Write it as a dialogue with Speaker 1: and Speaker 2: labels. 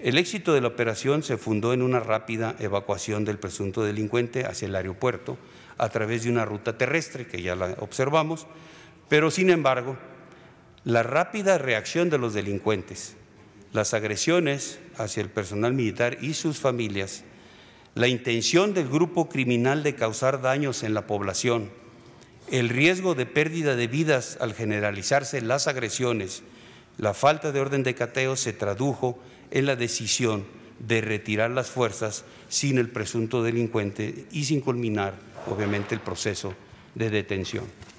Speaker 1: El éxito de la operación se fundó en una rápida evacuación del presunto delincuente hacia el aeropuerto a través de una ruta terrestre, que ya la observamos, pero sin embargo, la rápida reacción de los delincuentes, las agresiones hacia el personal militar y sus familias, la intención del grupo criminal de causar daños en la población, el riesgo de pérdida de vidas al generalizarse las agresiones la falta de orden de cateo se tradujo en la decisión de retirar las fuerzas sin el presunto delincuente y sin culminar, obviamente, el proceso de detención.